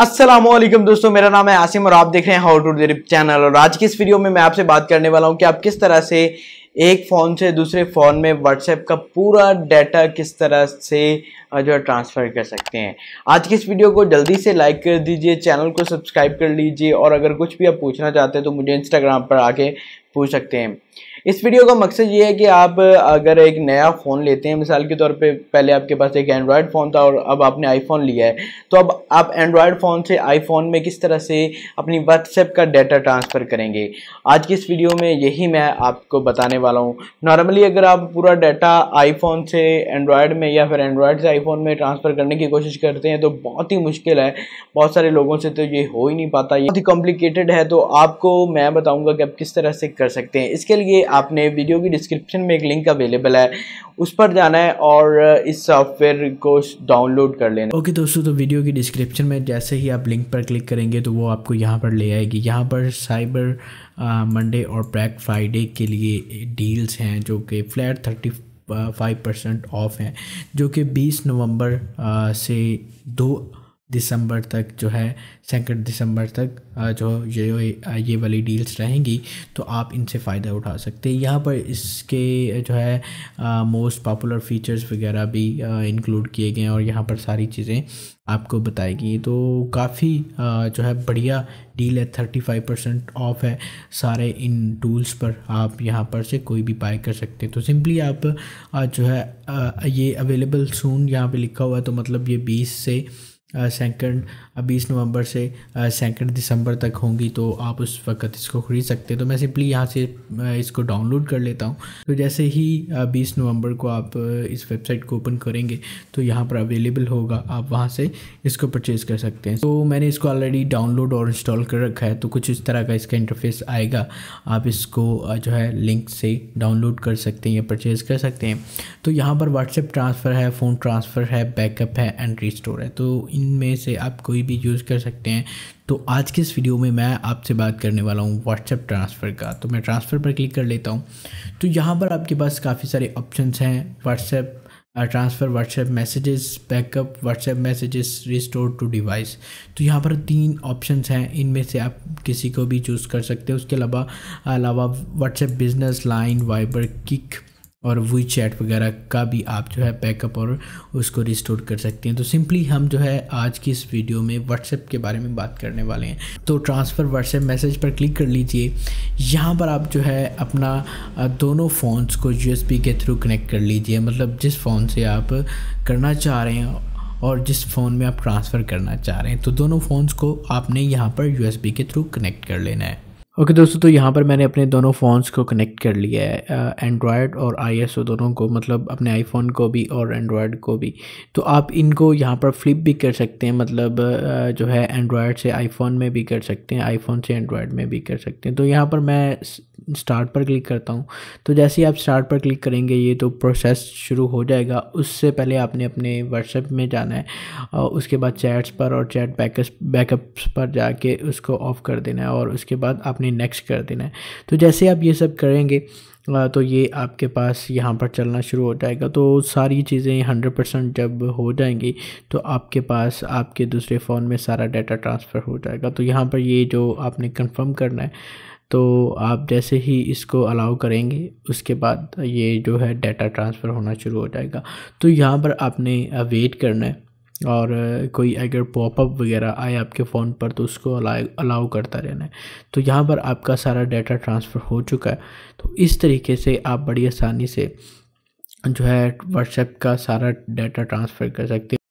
असलम दोस्तों मेरा नाम है आसिम और आप देख रहे हैं हाउ टू दिप चैनल और आज की इस वीडियो में मैं आपसे बात करने वाला हूं कि आप किस तरह से एक फ़ोन से दूसरे फ़ोन में व्हाट्सएप का पूरा डाटा किस तरह से जो है ट्रांसफ़र कर सकते हैं आज की इस वीडियो को जल्दी से लाइक कर दीजिए चैनल को सब्सक्राइब कर लीजिए और अगर कुछ भी आप पूछना चाहते हैं तो मुझे इंस्टाग्राम पर आके पूछ सकते हैं इस वीडियो का मकसद ये है कि आप अगर एक नया फ़ोन लेते हैं मिसाल के तौर पे पहले आपके पास एक एंड्रॉयड फ़ोन था और अब आपने आईफोन लिया है तो अब आप एंड्रॉयड फ़ोन से आईफोन में किस तरह से अपनी व्हाट्सएप का डाटा ट्रांसफ़र करेंगे आज की इस वीडियो में यही मैं आपको बताने वाला हूँ नॉर्मली अगर आप पूरा डाटा आईफोन से एंड्रॉयड में या फिर एंड्रॉयड से आईफोन में ट्रांसफ़र करने की कोशिश करते हैं तो बहुत ही मुश्किल है बहुत सारे लोगों से तो ये हो ही नहीं पाता ये बहुत ही कॉम्प्लिकेटेड है तो आपको मैं बताऊँगा कि आप किस तरह से कर सकते हैं इसके लिए आपने वीडियो की डिस्क्रिप्शन में एक लिंक अवेलेबल है उस पर जाना है और इस सॉफ्टवेयर को डाउनलोड कर लेना ओके दोस्तों तो वीडियो की डिस्क्रिप्शन में जैसे ही आप लिंक पर क्लिक करेंगे तो वो आपको यहाँ पर ले आएगी यहाँ पर साइबर मंडे और ब्लैक फ्राइडे के लिए डील्स हैं जो कि flat thirty five percent off हैं जो कि बीस नवंबर से दो दिसंबर तक जो है सेकंड दिसंबर तक जो ये ये वाली डील्स रहेंगी तो आप इनसे फ़ायदा उठा सकते हैं यहाँ पर इसके जो है मोस्ट पॉपुलर फीचर्स वगैरह भी इंक्लूड किए गए हैं और यहाँ पर सारी चीज़ें आपको बताएगी तो काफ़ी जो है बढ़िया डील है थर्टी फाइव परसेंट ऑफ है सारे इन टूल्स पर आप यहाँ पर से कोई भी बाय कर सकते हैं तो सिंपली आप जो है ये अवेलेबल सून यहाँ पे लिखा हुआ है तो मतलब ये बीस से सेकंड बीस नवंबर से सेकंड दिसंबर तक होंगी तो आप उस वक्त इसको ख़रीद सकते हैं तो मैं सिंपली यहाँ से इसको डाउनलोड कर लेता हूँ तो जैसे ही बीस नवंबर को आप इस वेबसाइट को ओपन करेंगे तो यहाँ पर अवेलेबल होगा आप वहाँ से इसको परचेज़ कर सकते हैं तो मैंने इसको ऑलरेडी डाउनलोड और इंस्टॉल कर रखा है तो कुछ इस तरह का इसका इंटरफेस आएगा आप इसको जो है लिंक से डाउनलोड कर सकते हैं या परचेज़ कर सकते हैं तो यहाँ पर व्हाट्सएप ट्रांसफ़र है फ़ोन ट्रांसफ़र है बैकअप है एंड रिस्टोर है तो इनमें से आप कोई भी यूज़ कर सकते हैं तो आज के इस वीडियो में मैं आपसे बात करने वाला हूँ व्हाट्सएप ट्रांसफ़र का तो मैं ट्रांसफ़र पर क्लिक कर लेता हूँ तो यहाँ पर आपके पास काफ़ी सारे ऑप्शंस हैं WhatsApp transfer WhatsApp messages backup WhatsApp messages restore to device तो यहाँ पर तीन ऑप्शंस हैं इनमें से आप किसी को भी चूज़ कर सकते हैं उसके अलावा अलावा WhatsApp business line Viber Kik और वही चैट वगैरह का भी आप जो है बैकअप और उसको रिस्टोर कर सकते हैं तो सिंपली हम जो है आज की इस वीडियो में व्हाट्सएप के बारे में बात करने वाले हैं तो ट्रांसफ़र व्हाट्सएप मैसेज पर क्लिक कर लीजिए यहाँ पर आप जो है अपना दोनों फ़ोन्स को यू के थ्रू कनेक्ट कर लीजिए मतलब जिस फ़ोन से आप करना चाह रहे हैं और जिस फ़ोन में आप ट्रांसफ़र करना चाह रहे हैं तो दोनों फ़ोन्स को आपने यहाँ पर यू के थ्रू कनेक्ट कर लेना है ओके okay, दोस्तों तो यहाँ पर मैंने अपने दोनों फ़ोन्स को कनेक्ट कर लिया है एंड्रॉयड और आईएस तो दोनों को मतलब अपने आईफोन को भी और एंड्रॉयड को भी तो आप इनको यहाँ पर फ्लिप भी कर सकते हैं मतलब जो है एंड्रॉयड से आईफोन में भी कर सकते हैं आईफोन से एंड्रॉयड में भी कर सकते हैं तो यहाँ पर मैं स्टार्ट पर क्लिक करता हूँ तो जैसे ही आप स्टार्ट पर क्लिक करेंगे ये तो प्रोसेस शुरू हो जाएगा उससे पहले आपने अपने व्हाट्सएप में जाना है और उसके बाद चैट्स पर और चैट बैकअप्स पर जाके उसको ऑफ़ कर देना है और उसके बाद आपने नेक्स्ट कर देना है तो जैसे आप ये सब करेंगे तो ये आपके पास यहाँ पर चलना शुरू हो जाएगा तो सारी चीज़ें हंड्रेड परसेंट जब हो जाएंगी तो आपके पास आपके दूसरे फ़ोन में सारा डाटा ट्रांसफ़र हो जाएगा तो यहाँ पर ये जो आपने कंफर्म करना है तो आप जैसे ही इसको अलाउ करेंगे उसके बाद ये जो है डाटा ट्रांसफ़र होना शुरू हो जाएगा तो यहाँ पर आपने वेट करना है और कोई अगर पॉपअप वगैरह आए आपके फ़ोन पर तो उसको अलाउ करता रहना है तो यहाँ पर आपका सारा डाटा ट्रांसफ़र हो चुका है तो इस तरीके से आप बड़ी आसानी से जो है व्हाट्सएप का सारा डाटा ट्रांसफ़र कर सकते हैं